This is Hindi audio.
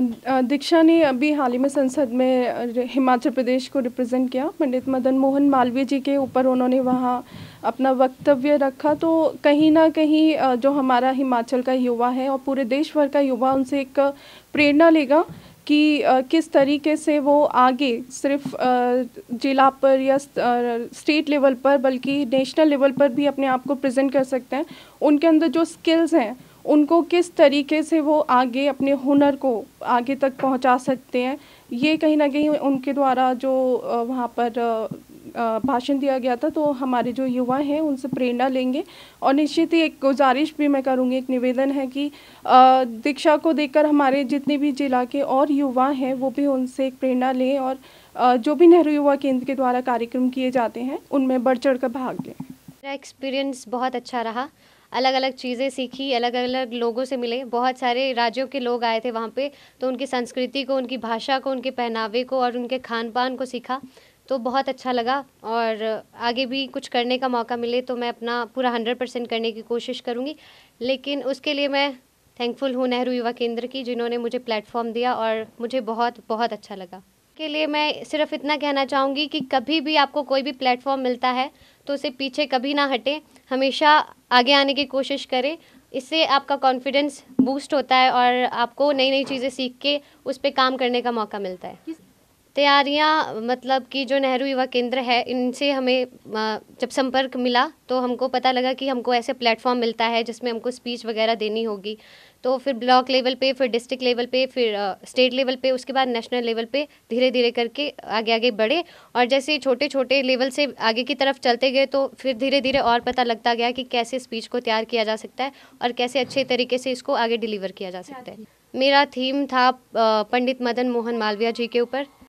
दीक्षा ने अभी हाल ही में संसद में हिमाचल प्रदेश को रिप्रेजेंट किया पंडित मदन मोहन मालवीय जी के ऊपर उन्होंने वहाँ अपना वक्तव्य रखा तो कहीं ना कहीं जो हमारा हिमाचल का युवा है और पूरे देश भर का युवा उनसे एक प्रेरणा लेगा कि किस तरीके से वो आगे सिर्फ जिला पर या स्टेट लेवल पर बल्कि नेशनल लेवल पर भी अपने आप को प्रेजेंट कर सकते हैं उनके अंदर जो स्किल्स हैं उनको किस तरीके से वो आगे अपने हुनर को आगे तक पहुंचा सकते हैं ये कहीं ना कहीं उनके द्वारा जो वहाँ पर भाषण दिया गया था तो हमारे जो युवा हैं उनसे प्रेरणा लेंगे और निश्चित ही एक गुजारिश भी मैं करूँगी एक निवेदन है कि दीक्षा को देखकर हमारे जितने भी जिला के और युवा हैं वो भी उनसे एक प्रेरणा लें और जो भी नेहरू युवा केंद्र के द्वारा कार्यक्रम किए जाते हैं उनमें बढ़ चढ़ कर भाग लें मेरा एक्सपीरियंस बहुत अच्छा रहा अलग अलग चीज़ें सीखी अलग अलग लोगों से मिले बहुत सारे राज्यों के लोग आए थे वहाँ पे तो उनकी संस्कृति को उनकी भाषा को उनके पहनावे को और उनके खान पान को सीखा तो बहुत अच्छा लगा और आगे भी कुछ करने का मौका मिले तो मैं अपना पूरा हंड्रेड परसेंट करने की कोशिश करूँगी लेकिन उसके लिए मैं थैंकफुल हूँ नेहरू युवा केंद्र की जिन्होंने मुझे प्लेटफॉर्म दिया और मुझे बहुत बहुत अच्छा लगा के लिए मैं सिर्फ इतना कहना चाहूँगी कि कभी भी आपको कोई भी प्लेटफॉर्म मिलता है तो उसे पीछे कभी ना हटें हमेशा आगे आने की कोशिश करें इससे आपका कॉन्फिडेंस बूस्ट होता है और आपको नई नई चीज़ें सीख के उस पर काम करने का मौका मिलता है तैयारियाँ मतलब कि जो नेहरू युवा केंद्र है इनसे हमें जब संपर्क मिला तो हमको पता लगा कि हमको ऐसे प्लेटफॉर्म मिलता है जिसमें हमको स्पीच वगैरह देनी होगी तो फिर ब्लॉक लेवल पे फिर डिस्ट्रिक्ट लेवल पे फिर स्टेट लेवल पे उसके बाद नेशनल लेवल पे धीरे धीरे करके आगे आगे बढ़े और जैसे छोटे छोटे लेवल से आगे की तरफ चलते गए तो फिर धीरे धीरे और पता लगता गया कि कैसे स्पीच को तैयार किया जा सकता है और कैसे अच्छे तरीके से इसको आगे डिलीवर किया जा सकता है अच्छा। मेरा थीम था पंडित मदन मोहन मालविया जी के ऊपर